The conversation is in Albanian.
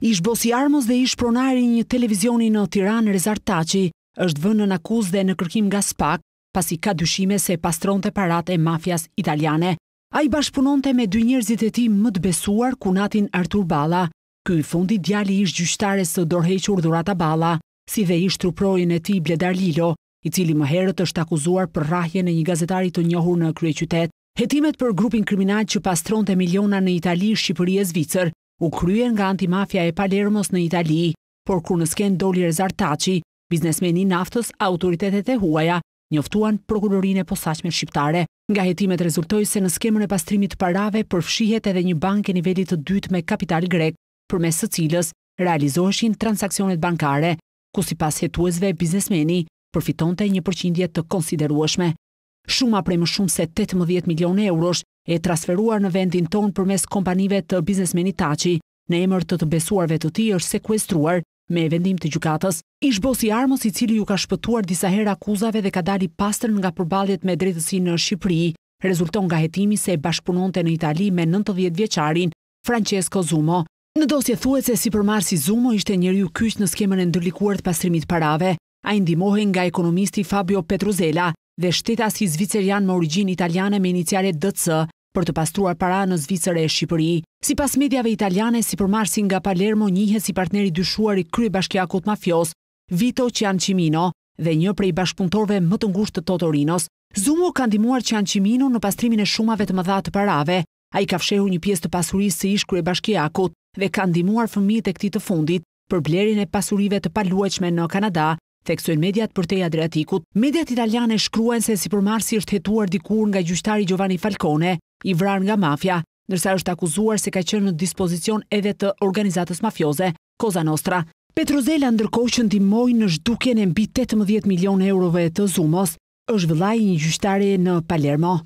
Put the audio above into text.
Ish bosi armës dhe ish pronari një televizioni në Tiran Rezart Taci është vënë në nakuz dhe në kërkim nga spak, pasi ka dyshime se pastron të parat e mafjas italiane. A i bashkëpunon të me dy njerëzit e ti më të besuar kunatin Artur Bala, këj fundi djali ish gjyçtare së dorhequr dhurata Bala, si dhe ish truprojnë e ti Bledar Lilo, i cili më herët është akuzuar për rahje në një gazetari të njohur në krye qytet. Hetimet për grupin kriminal që pastron të miliona në Itali, Shqipëri e Zvicër, u kryen nga antimafia e Palermos në Itali, por kur në sken doli Rezar Taci, biznesmeni naftës, autoritetet e huaja, njoftuan e posaqme shqiptare. Nga jetimet rezultoj se në skemën e pastrimit parave përfshihet edhe një bank e nivellit të dytë me kapital grek, për mes së cilës realizoheshin transakcionet bankare, ku si pas jetuesve biznesmeni përfitonte një përqindje të konsideruashme. Shuma prej më shumë se 18 milion eurosh e transferuar në vendin për përmes kompanive të biznesmeni Taci, në emër të të besuarve të ti është sekuestruar me vendim të gjukatas. Ishbosi bosi armës i cili ju ka shpëtuar disa herë akuzave dhe ka dali pastër nga përbaljet me drejtësi në Shqipëri, rezulton nga jetimi se bashkëpunonte në Itali me 90 vjeqarin Francesco Zumo. Në dosje thuet se si përmarë si Zumo ishte njëri u kysh në skemën e ndërlikuar të pastrimit parave, a indimohen nga ekonomisti Fabio Petruzela, dhe shteta si janë më origin italiane me iniciare DC për të pastruar para në Zvicër e Shqipëri. Si pas medjave italiane, si përmarsin nga Palermo njëhe si partneri dyshuar i krye bashkjakut mafios, Vito Qian Qimino dhe një prej bashkëpuntorve më të ngusht të Totorinos, Zumo ka ndimuar Qian Qimino në pastrimin e shumave të mëdha të parave, a i ka fshehu një pjesë të pasurisë se ish krye bashkjakut dhe ka ndimuar fëmijit e këti të fundit për blerin e pasurive të paluachme në Kanada Theksojnë mediat për teja Adriatikut, mediat italiane shkruen se si përmarsi është hetuar dikur nga gjyqtari Giovanni Falcone, i vrar nga mafja, nërsa është akuzuar se ka qenë në dispozicion edhe të organizatës mafioze, Koza Nostra. Petruzela ndërkohë që ndimoj në zhduke e mbi 18 milion eurove të zumos, është vëllaj një gjyqtari në Palermo.